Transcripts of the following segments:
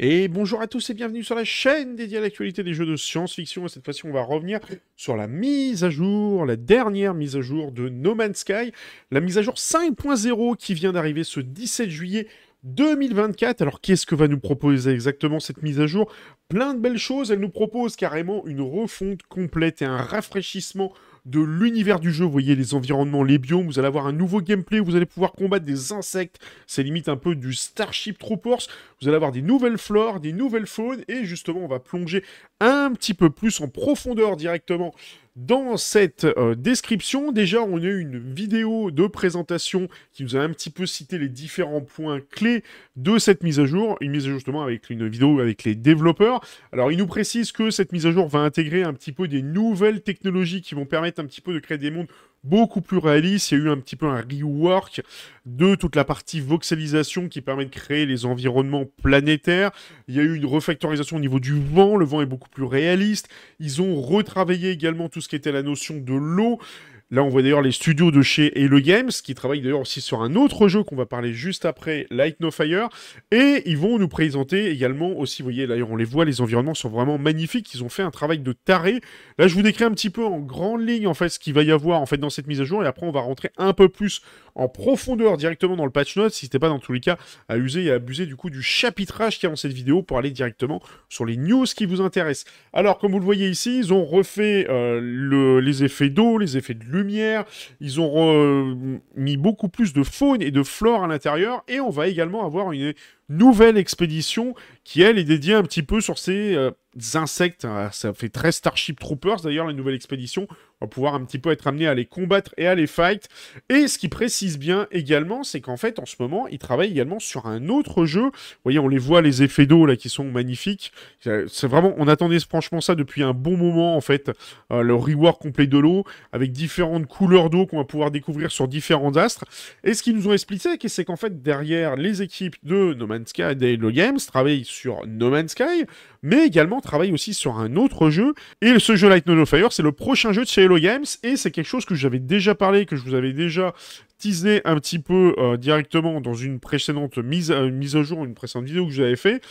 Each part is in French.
Et bonjour à tous et bienvenue sur la chaîne dédiée à l'actualité des jeux de science-fiction. Et cette fois-ci, on va revenir sur la mise à jour, la dernière mise à jour de No Man's Sky, la mise à jour 5.0 qui vient d'arriver ce 17 juillet 2024. Alors, qu'est-ce que va nous proposer exactement cette mise à jour Plein de belles choses. Elle nous propose carrément une refonte complète et un rafraîchissement de l'univers du jeu. Vous voyez les environnements, les biomes. Vous allez avoir un nouveau gameplay vous allez pouvoir combattre des insectes. C'est limite un peu du Starship Troopers. Vous allez avoir des nouvelles flores, des nouvelles faunes. Et justement, on va plonger un petit peu plus en profondeur directement dans cette euh, description, déjà, on a eu une vidéo de présentation qui nous a un petit peu cité les différents points clés de cette mise à jour. Une mise à jour justement avec une vidéo avec les développeurs. Alors, il nous précise que cette mise à jour va intégrer un petit peu des nouvelles technologies qui vont permettre un petit peu de créer des mondes beaucoup plus réaliste. Il y a eu un petit peu un rework de toute la partie voxelisation qui permet de créer les environnements planétaires. Il y a eu une refactorisation au niveau du vent. Le vent est beaucoup plus réaliste. Ils ont retravaillé également tout ce qui était la notion de l'eau. Là, on voit d'ailleurs les studios de chez Hello Games, qui travaillent d'ailleurs aussi sur un autre jeu qu'on va parler juste après, Light No Fire. Et ils vont nous présenter également aussi, vous voyez, d'ailleurs, on les voit, les environnements sont vraiment magnifiques. Ils ont fait un travail de taré. Là, je vous décris un petit peu en grande ligne, en fait, ce qu'il va y avoir, en fait, dans cette mise à jour. Et après, on va rentrer un peu plus en profondeur directement dans le patch note, si ce pas dans tous les cas à user et à abuser du coup du chapitrage qui est a dans cette vidéo pour aller directement sur les news qui vous intéressent. Alors, comme vous le voyez ici, ils ont refait euh, les effets d'eau, les effets de lumière, ils ont euh, mis beaucoup plus de faune et de flore à l'intérieur, et on va également avoir une nouvelle expédition qui, elle, est dédiée un petit peu sur ces euh, insectes. Ah, ça fait très Starship Troopers, d'ailleurs, la nouvelle expédition, on va pouvoir un petit peu être amené à les combattre et à les fight. Et ce qui précise bien également, c'est qu'en fait, en ce moment, ils travaillent également sur un autre jeu. Vous voyez, on les voit, les effets d'eau, là, qui sont magnifiques. Euh, c'est vraiment, on attendait franchement ça depuis un bon moment, en fait, euh, le reward complet de l'eau, avec différentes couleurs d'eau qu'on va pouvoir découvrir sur différents astres. Et ce qu'ils nous ont expliqué, c'est qu'en fait, derrière, les équipes de No Man's Sky et de Games travaillent sur No Man's Sky, mais également travaillent aussi sur un autre jeu. Et ce jeu Light No Fire, c'est le prochain jeu de chez Games, et c'est quelque chose que j'avais déjà parlé, que je vous avais déjà teasé un petit peu euh, directement dans une précédente mise, euh, mise à jour, une précédente vidéo que j'avais fait.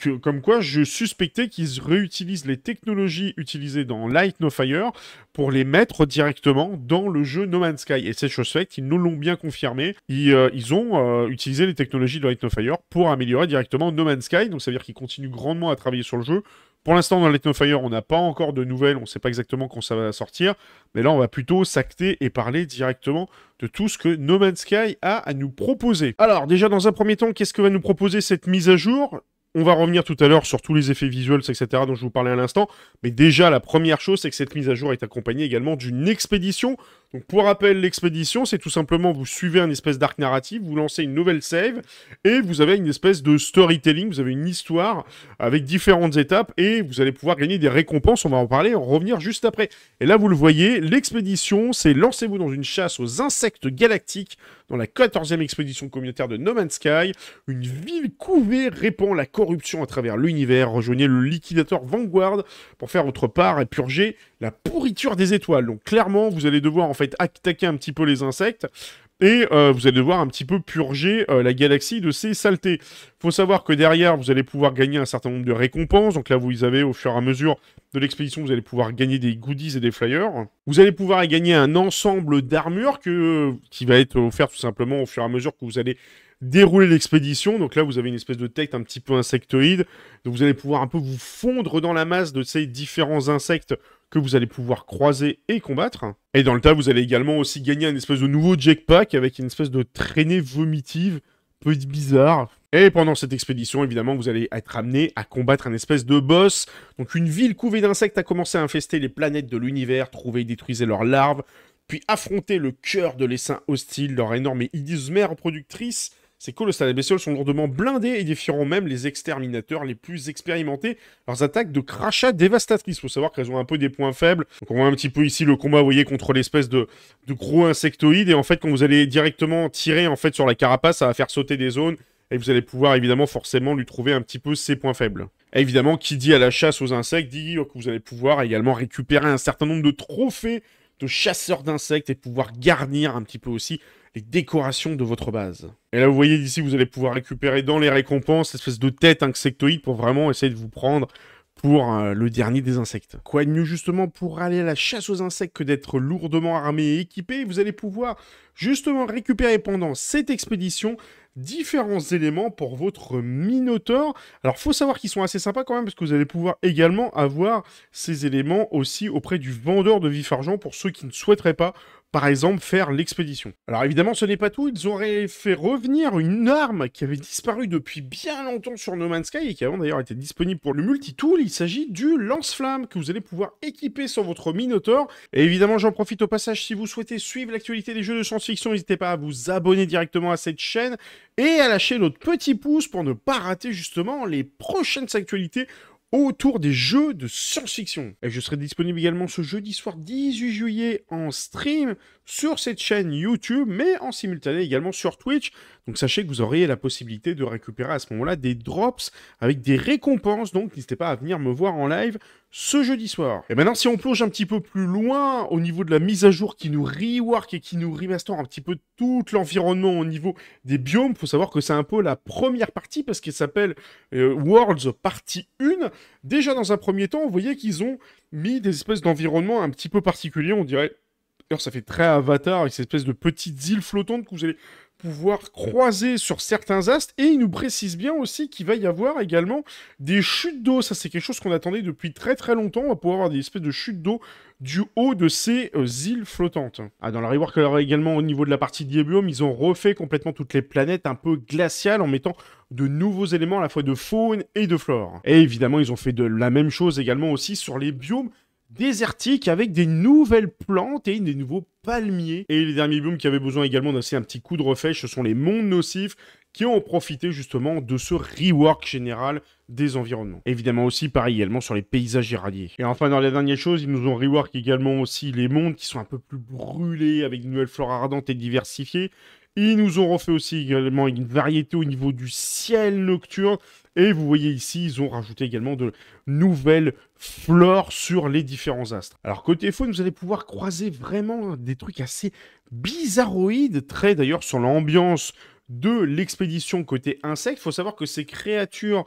que, comme quoi je suspectais qu'ils réutilisent les technologies utilisées dans Light No Fire pour les mettre directement dans le jeu No Man's Sky. Et c'est chose faite, ils nous l'ont bien confirmé. Ils, euh, ont utilisé les technologies de Light No Fire pour améliorer directement No Man's Sky. Donc ça veut dire qu'ils continuent grandement à travailler sur le jeu pour l'instant, dans No Fire, on n'a pas encore de nouvelles, on ne sait pas exactement quand ça va sortir, mais là, on va plutôt s'acter et parler directement de tout ce que No Man's Sky a à nous proposer. Alors, déjà, dans un premier temps, qu'est-ce que va nous proposer cette mise à jour on va revenir tout à l'heure sur tous les effets visuels, etc., dont je vous parlais à l'instant. Mais déjà, la première chose, c'est que cette mise à jour est accompagnée également d'une expédition donc pour rappel, l'expédition, c'est tout simplement vous suivez un espèce d'arc narratif, vous lancez une nouvelle save et vous avez une espèce de storytelling, vous avez une histoire avec différentes étapes et vous allez pouvoir gagner des récompenses. On va en parler, en revenir juste après. Et là, vous le voyez, l'expédition, c'est lancez-vous dans une chasse aux insectes galactiques dans la 14e expédition communautaire de No Man's Sky. Une ville couvée répand la corruption à travers l'univers. Rejoignez le liquidateur Vanguard pour faire votre part et purger la pourriture des étoiles. Donc clairement, vous allez devoir en fait attaquer un petit peu les insectes. Et euh, vous allez devoir un petit peu purger euh, la galaxie de ses saletés. Faut savoir que derrière, vous allez pouvoir gagner un certain nombre de récompenses. Donc là, vous avez au fur et à mesure de l'expédition, vous allez pouvoir gagner des goodies et des flyers. Vous allez pouvoir gagner un ensemble d'armures qui va être offert tout simplement au fur et à mesure que vous allez dérouler l'expédition. Donc là, vous avez une espèce de tête un petit peu insectoïde. Donc vous allez pouvoir un peu vous fondre dans la masse de ces différents insectes que vous allez pouvoir croiser et combattre. Et dans le tas, vous allez également aussi gagner un espèce de nouveau jackpack avec une espèce de traînée vomitive, peut-être bizarre. Et pendant cette expédition, évidemment, vous allez être amené à combattre un espèce de boss. Donc une ville couvée d'insectes a commencé à infester les planètes de l'univers, trouver et détruire leurs larves, puis affronter le cœur de l'essaim hostile, leur énorme et hideuse mère productrice, c'est cool, le bestioles sont lourdement blindés et défieront même les exterminateurs les plus expérimentés. Leurs attaques de crachats dévastatrices. Il Faut savoir qu'elles ont un peu des points faibles. Donc on voit un petit peu ici le combat, vous voyez, contre l'espèce de, gros insectoïde. Et en fait, quand vous allez directement tirer en fait sur la carapace, ça va faire sauter des zones et vous allez pouvoir évidemment forcément lui trouver un petit peu ses points faibles. Et évidemment, qui dit à la chasse aux insectes dit que vous allez pouvoir également récupérer un certain nombre de trophées de chasseurs d'insectes et pouvoir garnir un petit peu aussi les décorations de votre base. Et là, vous voyez d'ici, vous allez pouvoir récupérer dans les récompenses l'espèce de tête insectoïde pour vraiment essayer de vous prendre pour euh, le dernier des insectes. Quoi de mieux justement pour aller à la chasse aux insectes que d'être lourdement armé et équipé Vous allez pouvoir justement récupérer pendant cette expédition différents éléments pour votre Minotaur. Alors, faut savoir qu'ils sont assez sympas quand même, parce que vous allez pouvoir également avoir ces éléments aussi auprès du vendeur de vif argent pour ceux qui ne souhaiteraient pas par exemple, faire l'expédition. Alors évidemment, ce n'est pas tout, ils auraient fait revenir une arme qui avait disparu depuis bien longtemps sur No Man's Sky et qui avant d'ailleurs été disponible pour le multi-tool, il s'agit du lance-flamme que vous allez pouvoir équiper sur votre Minotaur. Et évidemment, j'en profite au passage, si vous souhaitez suivre l'actualité des jeux de science-fiction, n'hésitez pas à vous abonner directement à cette chaîne et à lâcher notre petit pouce pour ne pas rater justement les prochaines actualités autour des jeux de science-fiction. Et je serai disponible également ce jeudi soir 18 juillet en stream sur cette chaîne YouTube, mais en simultané également sur Twitch. Donc sachez que vous auriez la possibilité de récupérer à ce moment-là des drops avec des récompenses. Donc n'hésitez pas à venir me voir en live ce jeudi soir. Et maintenant, si on plonge un petit peu plus loin au niveau de la mise à jour qui nous rework et qui nous remaster un petit peu tout l'environnement au niveau des biomes, faut savoir que c'est un peu la première partie parce qu'elle s'appelle euh, Worlds Partie 1. Déjà dans un premier temps, vous voyez qu'ils ont mis des espèces d'environnement un petit peu particuliers, on dirait ça fait très avatar avec cette espèce de petites îles flottantes que vous allez pouvoir croiser sur certains astres et il nous précise bien aussi qu'il va y avoir également des chutes d'eau. Ça, c'est quelque chose qu'on attendait depuis très très longtemps. On va pouvoir avoir des espèces de chutes d'eau du haut de ces euh, îles flottantes. Ah, dans la rework également au niveau de la partie des biomes, ils ont refait complètement toutes les planètes un peu glaciales en mettant de nouveaux éléments à la fois de faune et de flore. Et évidemment, ils ont fait de la même chose également aussi sur les biomes désertiques avec des nouvelles plantes et des nouveaux palmiers. Et les derniers biomes qui avaient besoin également d'un petit coup de refèche, ce sont les mondes nocifs qui ont profité justement de ce rework général des environnements. Évidemment aussi, pareil également sur les paysages irradiés. Et enfin, dans la dernière chose, ils nous ont rework également aussi les mondes qui sont un peu plus brûlés avec une nouvelle flore ardente et diversifiée. Ils nous ont refait aussi également une variété au niveau du ciel nocturne. Et vous voyez ici, ils ont rajouté également de nouvelles flore sur les différents astres. Alors côté faune, vous allez pouvoir croiser vraiment des trucs assez bizarroïdes, très d'ailleurs sur l'ambiance de l'expédition côté insectes. Il faut savoir que ces créatures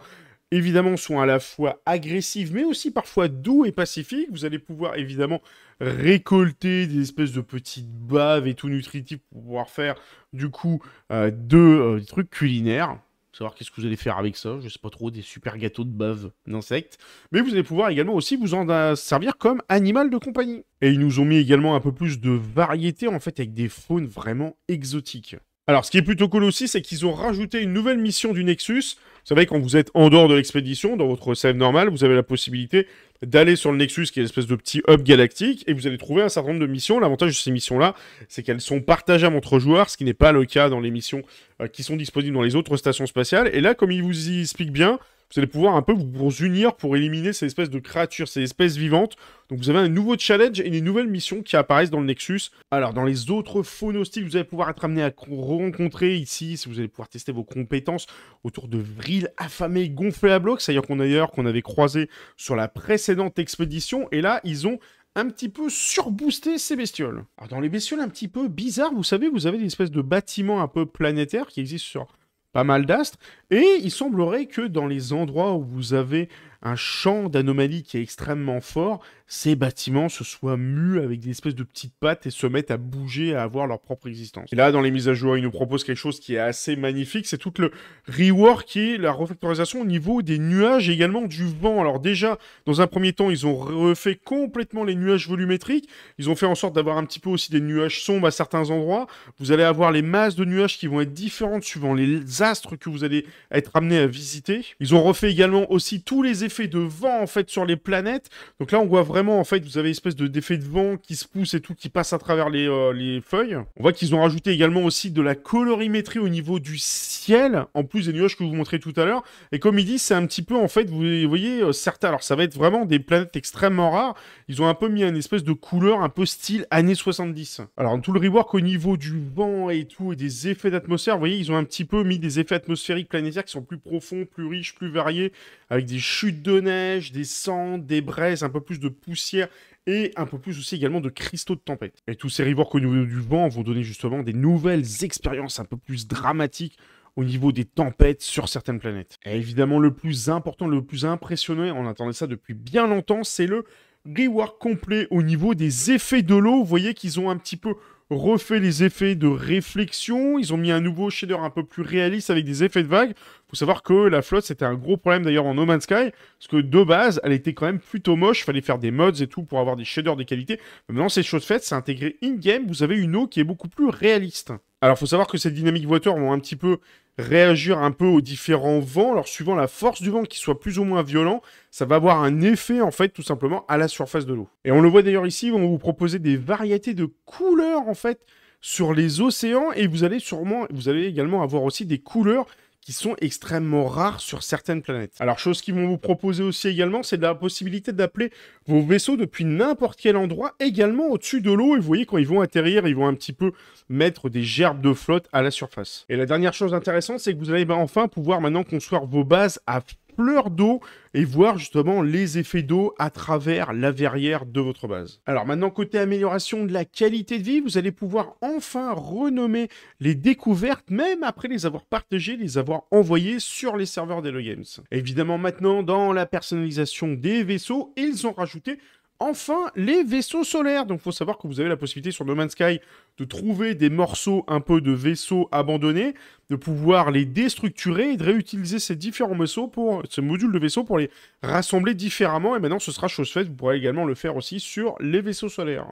évidemment sont à la fois agressives mais aussi parfois doux et pacifiques. Vous allez pouvoir évidemment récolter des espèces de petites baves et tout nutritifs pour pouvoir faire du coup euh, euh, des trucs culinaires savoir qu'est-ce que vous allez faire avec ça. Je sais pas trop, des super gâteaux de bave d'insectes. Mais vous allez pouvoir également aussi vous en euh, servir comme animal de compagnie. Et ils nous ont mis également un peu plus de variété en fait avec des faunes vraiment exotiques. Alors, ce qui est plutôt cool aussi, c'est qu'ils ont rajouté une nouvelle mission du Nexus. Vous savez, quand vous êtes en dehors de l'expédition, dans votre save normal, vous avez la possibilité d'aller sur le Nexus, qui est une espèce de petit hub galactique, et vous allez trouver un certain nombre de missions. L'avantage de ces missions-là, c'est qu'elles sont partageables entre joueurs, ce qui n'est pas le cas dans les missions euh, qui sont disponibles dans les autres stations spatiales. Et là, comme ils vous y expliquent bien, vous allez pouvoir un peu vous, unir pour éliminer ces espèces de créatures, ces espèces vivantes. Donc vous avez un nouveau challenge et des nouvelles missions qui apparaissent dans le Nexus. Alors dans les autres faunes vous allez pouvoir être amené à rencontrer ici, si vous allez pouvoir tester vos compétences autour de vril affamés gonflées à bloc, c'est-à-dire qu'on d'ailleurs qu'on avait croisé sur la précédente expédition. Et là, ils ont un petit peu surboosté ces bestioles. Alors dans les bestioles un petit peu bizarres, vous savez, vous avez des espèces de bâtiments un peu planétaires qui existent sur pas mal d'astres. Et il semblerait que dans les endroits où vous avez un champ d'anomalie qui est extrêmement fort, ces bâtiments se soient mus avec des espèces de petites pattes et se mettent à bouger, à avoir leur propre existence. Et là, dans les mises à jour, ils nous proposent quelque chose qui est assez magnifique, c'est tout le rework qui est la refactorisation au niveau des nuages et également du vent. Alors déjà, dans un premier temps, ils ont refait complètement les nuages volumétriques, ils ont fait en sorte d'avoir un petit peu aussi des nuages sombres à certains endroits, vous allez avoir les masses de nuages qui vont être différentes suivant les astres que vous allez être amené à visiter. Ils ont refait également aussi tous les effets effet de vent en fait sur les planètes. Donc là, on voit vraiment en fait, vous avez espèce de d'effet de vent qui se pousse et tout, qui passe à travers les, euh, les feuilles. On voit qu'ils ont rajouté également aussi de la colorimétrie au niveau du ciel, en plus des nuages que vous montrez tout à l'heure. Et comme il dit, c'est un petit peu en fait, vous voyez euh, certains. Alors ça va être vraiment des planètes extrêmement rares. Ils ont un peu mis une espèce de couleur un peu style années 70. Alors tout le rework au niveau du vent et tout et des effets d'atmosphère, vous voyez, ils ont un petit peu mis des effets atmosphériques planétaires qui sont plus profonds, plus riches, plus variés, avec des chutes de neige, des cendres, des braises, un peu plus de poussière et un peu plus aussi également de cristaux de tempête. Et tous ces que au niveau du vent vont donner justement des nouvelles expériences un peu plus dramatiques au niveau des tempêtes sur certaines planètes. Et évidemment, le plus important, le plus impressionnant, on attendait ça depuis bien longtemps, c'est le rework complet au niveau des effets de l'eau. Vous voyez qu'ils ont un petit peu refait les effets de réflexion. Ils ont mis un nouveau shader un peu plus réaliste avec des effets de vagues. Faut savoir que la flotte, c'était un gros problème d'ailleurs en No Man's Sky, parce que de base, elle était quand même plutôt moche. Fallait faire des mods et tout pour avoir des shaders de qualité. Mais maintenant, c'est chose faite, c'est intégré in-game. Vous avez une eau qui est beaucoup plus réaliste. Alors, faut savoir que ces dynamiques voitures vont un petit peu réagir un peu aux différents vents. Alors, suivant la force du vent, qui soit plus ou moins violent, ça va avoir un effet, en fait, tout simplement à la surface de l'eau. Et on le voit d'ailleurs ici, ils vont vous proposer des variétés de couleurs, en fait, sur les océans. Et vous allez sûrement, vous allez également avoir aussi des couleurs qui sont extrêmement rares sur certaines planètes. Alors, chose qu'ils vont vous proposer aussi également, c'est la possibilité d'appeler vos vaisseaux depuis n'importe quel endroit, également au-dessus de l'eau. Et vous voyez, quand ils vont atterrir, ils vont un petit peu mettre des gerbes de flotte à la surface. Et la dernière chose intéressante, c'est que vous allez bah, enfin pouvoir maintenant construire vos bases à pleure d'eau et voir justement les effets d'eau à travers la verrière de votre base. Alors maintenant, côté amélioration de la qualité de vie, vous allez pouvoir enfin renommer les découvertes, même après les avoir partagées, les avoir envoyées sur les serveurs d'Hello Games. Évidemment, maintenant, dans la personnalisation des vaisseaux, ils ont rajouté enfin les vaisseaux solaires. Donc, il faut savoir que vous avez la possibilité sur No Man's Sky de trouver des morceaux un peu de vaisseaux abandonnés, de pouvoir les déstructurer et de réutiliser ces différents vaisseaux pour, ce modules de vaisseau pour les rassembler différemment. Et maintenant, ce sera chose faite. Vous pourrez également le faire aussi sur les vaisseaux solaires.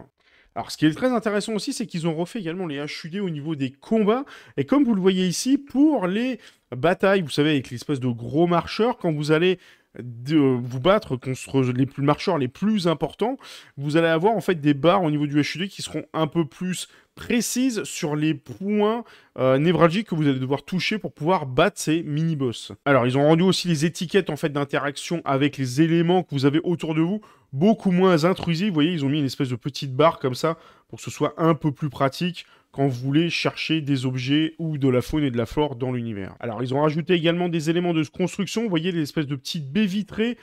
Alors, ce qui est très intéressant aussi, c'est qu'ils ont refait également les HUD au niveau des combats. Et comme vous le voyez ici, pour les batailles, vous savez, avec l'espèce de gros marcheur, quand vous allez de vous battre contre les plus marcheurs les plus importants, vous allez avoir en fait des barres au niveau du HUD qui seront un peu plus précises sur les points euh, névralgiques que vous allez devoir toucher pour pouvoir battre ces mini-boss. Alors ils ont rendu aussi les étiquettes en fait d'interaction avec les éléments que vous avez autour de vous beaucoup moins intrusives. Vous voyez, ils ont mis une espèce de petite barre comme ça pour que ce soit un peu plus pratique quand vous voulez chercher des objets ou de la faune et de la flore dans l'univers. Alors, ils ont rajouté également des éléments de construction, vous voyez, des espèces de petites baies vitrées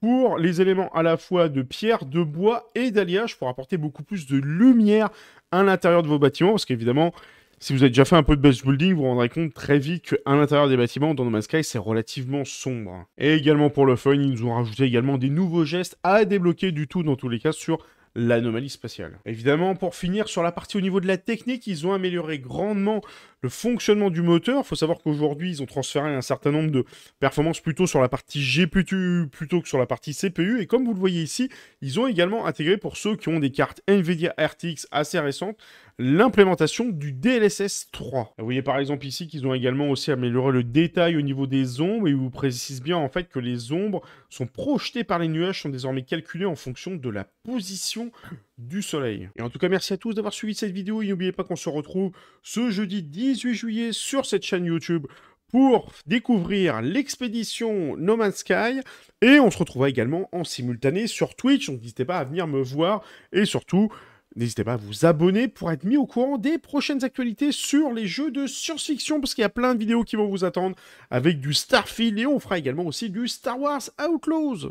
pour les éléments à la fois de pierre, de bois et d'alliage pour apporter beaucoup plus de lumière à l'intérieur de vos bâtiments, parce qu'évidemment, si vous avez déjà fait un peu de base building, vous vous rendrez compte très vite qu'à l'intérieur des bâtiments, dans No Man's Sky, c'est relativement sombre. Et également pour le fun, ils nous ont rajouté également des nouveaux gestes à débloquer du tout, dans tous les cas, sur l'anomalie spatiale. Évidemment, pour finir sur la partie au niveau de la technique, ils ont amélioré grandement le fonctionnement du moteur. Il faut savoir qu'aujourd'hui, ils ont transféré un certain nombre de performances plutôt sur la partie GPU plutôt que sur la partie CPU. Et comme vous le voyez ici, ils ont également intégré pour ceux qui ont des cartes NVIDIA RTX assez récentes, l'implémentation du DLSS 3. Vous voyez par exemple ici qu'ils ont également aussi amélioré le détail au niveau des ombres et ils vous précisent bien en fait que les ombres sont projetées par les nuages, sont désormais calculées en fonction de la position du soleil. Et en tout cas, merci à tous d'avoir suivi cette vidéo n'oubliez pas qu'on se retrouve ce jeudi 18 juillet sur cette chaîne YouTube pour découvrir l'expédition No Man's Sky et on se retrouvera également en simultané sur Twitch, donc n'hésitez pas à venir me voir et surtout... N'hésitez pas à vous abonner pour être mis au courant des prochaines actualités sur les jeux de science-fiction, parce qu'il y a plein de vidéos qui vont vous attendre avec du Starfield et on fera également aussi du Star Wars Outlaws.